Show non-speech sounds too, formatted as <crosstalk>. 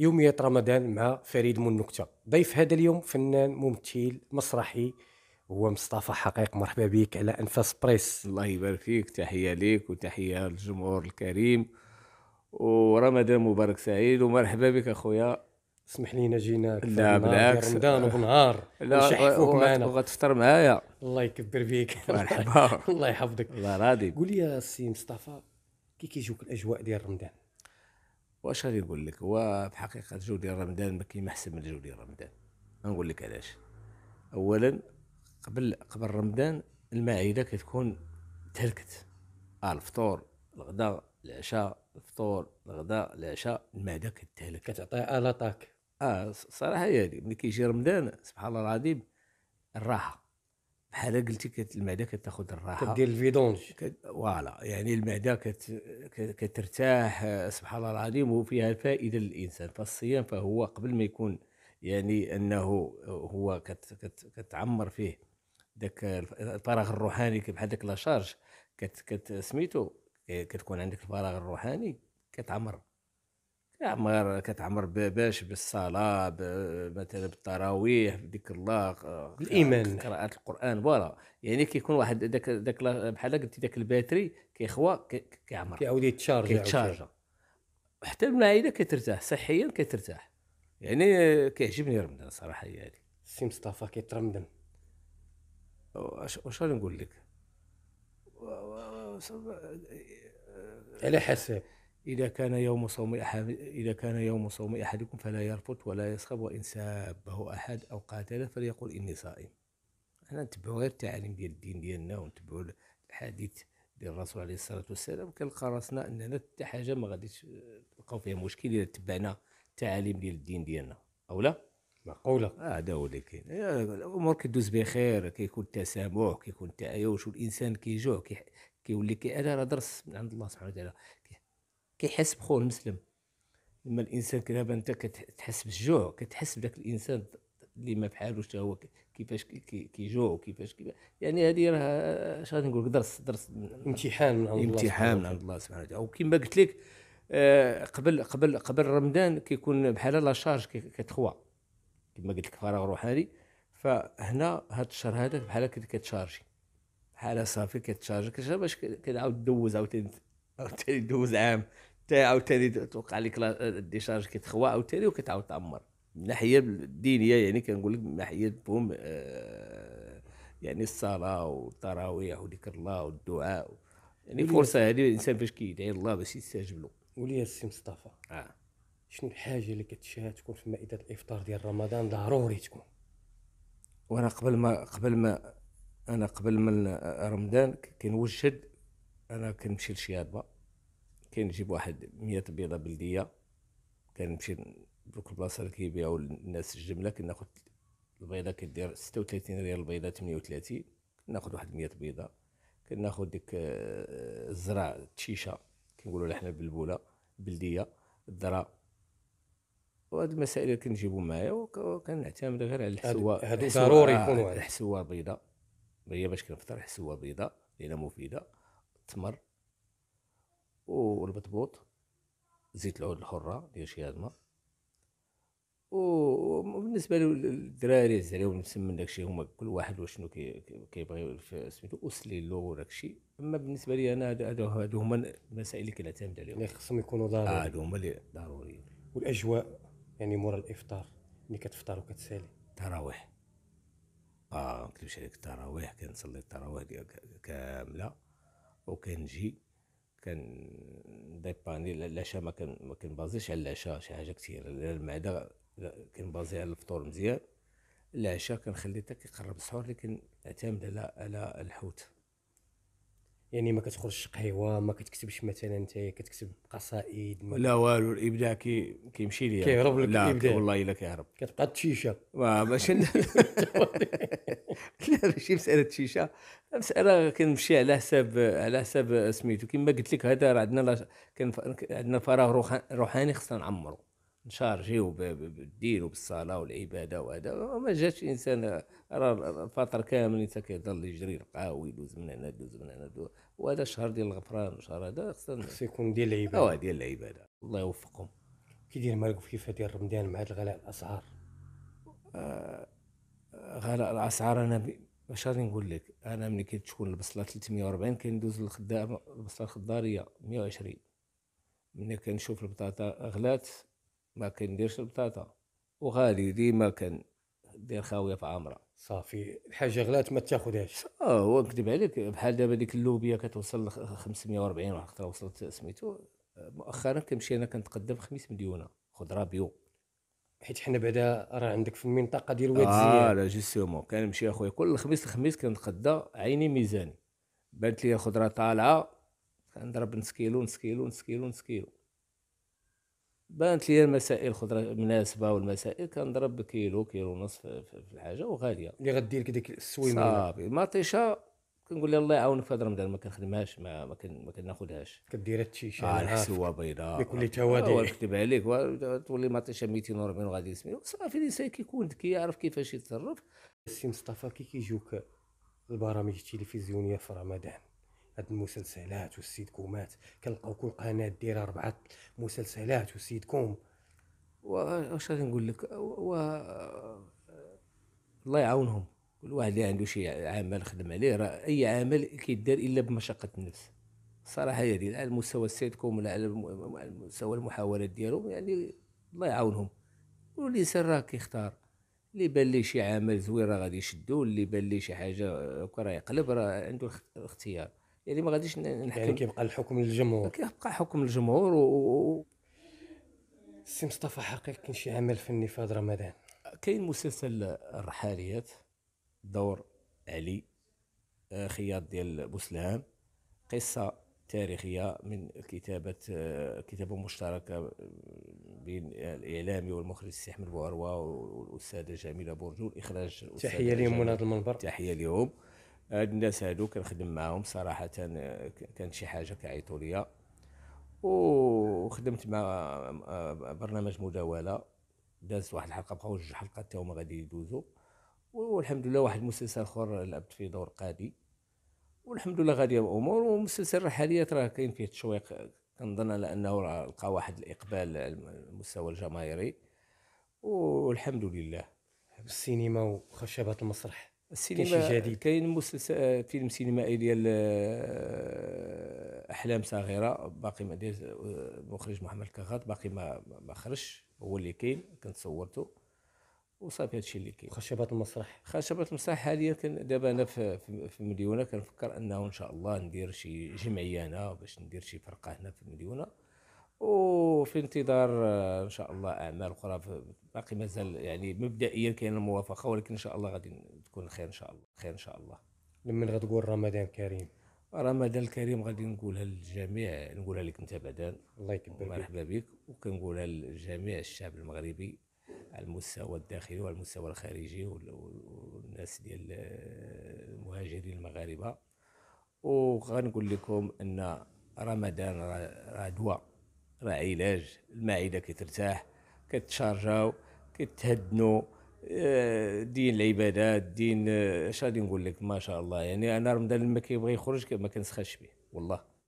يومية رمضان مع فريد من نكتة ضيف هذا اليوم فنان ممثل مسرحي هو مصطفى حقيق مرحبا بك على انفاس بريس الله يبارك فيك تحية ليك وتحية للجمهور الكريم ورمضان مبارك سعيد ومرحبا بك اخويا اسمح لينا جينا لا يعني بالعكس رمضان وبنهار <laughs> لا معنا وغتفطر معايا الله يكبر بيك <laughs> مرحبا الله يحفظك الله راضي قول لي يا سي مصطفى كي كيجوك الاجواء ديال رمضان واش غادي نقول لك هو في الحقيقه ديال رمضان ما كاين محسن من الجو ديال رمضان نقول لك علاش اولا قبل قبل رمضان المعده كتكون تهلكت آه الفطور الغداء العشاء الفطور الغداء العشاء المعده كتهلك كتعطيها الاتاك اه الصراحه يعني ملي كيجي رمضان سبحان الله العظيم الراحه بحال قلتي المعده كتاخذ الراحه كدير الفيدونج فوالا يعني المعده كت كترتاح آه، سبحان الله العظيم وفيها فائده للانسان فالصيام فهو قبل ما يكون يعني انه هو كت كت كتعمر فيه ذاك الفراغ الروحاني بحال ذاك لاشارج كت كت سميتو كتكون عندك الفراغ الروحاني كتعمر عمر كتعمر باش بالصلاه مثلا بالتراويح بديك الله بالايمان قراءه القران فوالا يعني كيكون واحد داك داك بحال قلتي داك الباتري كيخوى كيعمر كيعاود يتشارجا كيتشارج حتى العائله كترتاح صحيا كترتاح يعني كيعجبني رمضان صراحه يعني السي مصطفى كيترمدم واش غادي نقول لك على حسب إذا كان يوم صوم أحد إذا كان يوم صوم أحدكم فلا يرفث ولا يسخب وإن سابه أحد أو قاتله فليقل إني صائم حنا نتبعوا غير التعاليم ديال الدين ديالنا ونتبعوا الحديث ديال الرسول عليه الصلاه والسلام كنلقى راسنا اننا حتى حاجه ما غاديش نلقاو فيها مشكل اذا تبعنا التعاليم ديال الدين ديالنا او لا معقوله اه هذا هو اللي كاين الامور كدوز بخير كيكون التسامح كيكون التعايش والانسان كيجوع كيولي كي هذا راه درس من عند الله سبحانه وتعالى كيحس بخوه المسلم لما الانسان كدابا انت كتحس بالجوع كتحس بداك الانسان اللي ما بحالو حتى هو كيفاش كيجوع وكيفاش كيفاش يعني هذه راه اش غادي نقول درس درس <laughs> امتحان من عند الله امتحان من عند الله سبحانه وتعالى وكما قلت لك آه، قبل قبل قبل رمضان كيكون بحال لا شارج كتخوى كما قلت لك فراغ روحاني فهنا هذا الشهر هذا بحال كتشارجي بحال صافي كتشارجي باش كنعاود دوز عاوتاني عاوتاني دوز عام حتى عاوتاني توقع لك الديشارج كيتخوى عاوتاني وكتعاود تعمر من الناحيه الدينيه يعني كنقول لك من ناحيه بوم آه، يعني الصلاه والتراويح وذكر الله والدعاء يعني فرصه هذه الانسان فاش كيدعي الله باش يستجب له وليا السي مصطفى اه شنو الحاجه اللي كتشاهد تكون في مائده الافطار ديال رمضان ضروري تكون وانا قبل ما قبل ما انا قبل ما رمضان كنوجد انا كنمشي لشي هضبه كاين نجيب واحد مية بيضه بلديه كنمشي دوك البلاصه اللي كيبيعو الناس الجمله كناخد البيضه كدير ستة وتلاتين ريال البيضه تمنية وتلاتين كناخد واحد مية بيضه كناخد ديك آه، الزرع تشيشة كنقولو لها حنا بلبولة بلديه الذره وهاد المسائل اللي كنجيبو معايا وكنعتمد غير على الحسوه هادو ضروري يكونوا آه، الحسوه بيضة هي باش كنفطر حسوه بيضة لأنها مفيده التمر والبطبوط زيت العود الحرة ديال شي هضمة وبالنسبة للدراري الزراري والمسمن داكشي هما كل واحد وشنو كيبغي سميتو وسليلو وداكشي اما بالنسبة لي انا هادو هادو هما المسائل اللي كنعتمد عليهم اللي خصهم يكونوا ضروري اه هادو هما اللي ضروريين والاجواء يعني مورا الافطار ملي كتفطر وكتسالي التراويح اه كنمشي عليك التراويح كنصلي التراويح كامله وكنجي كان ديباني يعني العشاء ما كان ما كنبازيش على العشاء شي حاجه كثير المعده كنبازي على الفطور مزيان العشاء كنخلي حتى كيقرب السحور لكن اعتمد على على الحوت يعني ما كتخرجش قهيوه ما كتكتبش مثلا انت كتكتب قصائد ما لا والو الابداع كي كيمشي ليا كيهرب لك لا الابداع والله الا كيهرب كتبقى تشيشه ما باش <laughs> لا ماشي مساله تشيشه مساله كنمشي على حساب على حساب سميتو كما قلت لك هذا راه عندنا عندنا فراغ روحاني خصنا نعمرو نشارجيو بالدين وبالصلاه والعباده وهذا ما جاتش انسان راه الفتره كامل انسان كيضل يجري القاوي يدوز من هنا يدوز من هنا وهذا شهر ديال الغفران وشهر هذا خصنا خص يكون ديال العباده اه ديال العباده الله يوفقهم كي داير مالك في كيفاه ديال رمضان مع هذا الغلاء الاسعار آه غلاء الاسعار انا واش غادي نقول لك انا ملي كتكون البصله 340 كندوز للخدامه البصله الخضاريه 120 ملي كنشوف البطاطا غلات ما كنديرش البطاطا وغالي ديما كان دير خاويه في عامره صافي الحاجه غلات ما تاخذهاش اه هو نكذب عليك بحال دابا ديك اللوبيا كتوصل ل 540 واحد الخطره وصلت سميتو مؤخرا كنمشي انا كنتقدم خميس 5 مليون خضره بيو حيت حنا بعدا راه عندك في المنطقه ديال واد اه لا جيستومون كنمشي اخويا كل خميس الخميس كنتغدى عيني ميزاني بانت لي الخضره طالعه كنضرب نص كيلو نص كيلو نص كيلو نص كيلو بانت لي المسائل الخضره مناسبه والمسائل كنضرب بكيلو كيلو ونص في الحاجه وغاليه اللي غدير ديك السويمه صافي مطيشه كنقول لها الله يعاونك في هذا رمضان ما كنخدمهاش ما كن ما كناخذهاش كدير التيشه اه الحسوه بيضاء كل توابع آه، نكتب عليك تولي مطيشه 240 وغادي سمي صافي الانسان كيكون ذكي يعرف كيفاش يتصرف السي مصطفى كي كيجيوك البرامج التلفزيونيه في رمضان هاد المسلسلات والسيد كومات كنلقاو كل قناه دايره اربعه مسلسلات والسيد كوم واش غادي نقول لك و... الله يعاونهم كل واحد اللي عنده شي عمل خدم عليه راه اي عمل كيدار الا بمشقه النفس الصراحه هذه على المستوى السيد كوم ولا على مستوى المحاولات ديالهم يعني الله يعاونهم واللي راه كيختار اللي بان ليه شي عمل زوين راه غادي يشدو اللي بان ليه شي حاجه راه يقلب راه عنده الاختيار يعني ما غاديش نحكم يعني كيبقى الحكم للجمهور كيبقى حكم الجمهور و سي مصطفى حقيقي كاين شي عمل فني في هذا رمضان كاين مسلسل الرحاليات دور علي آه، خياط ديال بوسلهام قصه تاريخيه من كتابه آه، كتابه مشتركه بين الاعلامي والمخرج السي احمد بوعروه والاستاذه جميله برجو الاخراج تحيه لهم من هذا المنبر تحيه لهم هاد الناس هادو كنخدم معاهم صراحه كانت شي حاجه كيعيطوا ليا وخدمت مع آه، برنامج مداوله دازت واحد الحلقه بقاو جوج حلقات تا هما غادي يدوزو والحمد لله واحد المسلسل اخر لعبت فيه دور قاضي والحمد لله غاديه الامور والمسلسل الحاليات راه كاين فيه تشويق كنظن على انه راه لقى واحد الاقبال على المستوى الجماهيري والحمد لله السينما وخشبات المسرح السينما جديد كاين مسلسل آه، فيلم سينمائي ديال آه، احلام صغيره باقي ما داير المخرج آه، محمد كغات باقي ما ما خرجش هو اللي كاين كنت صورته وصافي هادشي اللي كاين خشبات المسرح خشبات المسرح حاليا كان دابا انا في, في المديونه كنفكر انه ان شاء الله ندير شي جمعيه انا باش ندير شي فرقه هنا في المديونه و وفي انتظار آه، ان شاء الله اعمال اخرى باقي مازال يعني مبدئيا كاين الموافقه ولكن ان شاء الله غادي تكون خير ان شاء الله خير ان شاء الله لمن غتقول رمضان كريم رمضان الكريم غادي نقولها للجميع نقولها لك انت بعدا الله يكبر مرحبا بك وكنقولها لجميع الشعب المغربي على المستوى الداخلي وعلى المستوى الخارجي والناس ديال آه، المهاجرين المغاربه وغنقول لكم ان رمضان راه دواء راه علاج المعده كترتاح كتشارجاو كتهدنوا آه، دين العبادات دين آه، اش غادي نقول لك ما شاء الله يعني انا رمضان ما كيبغي يخرج ما كنسخاش به والله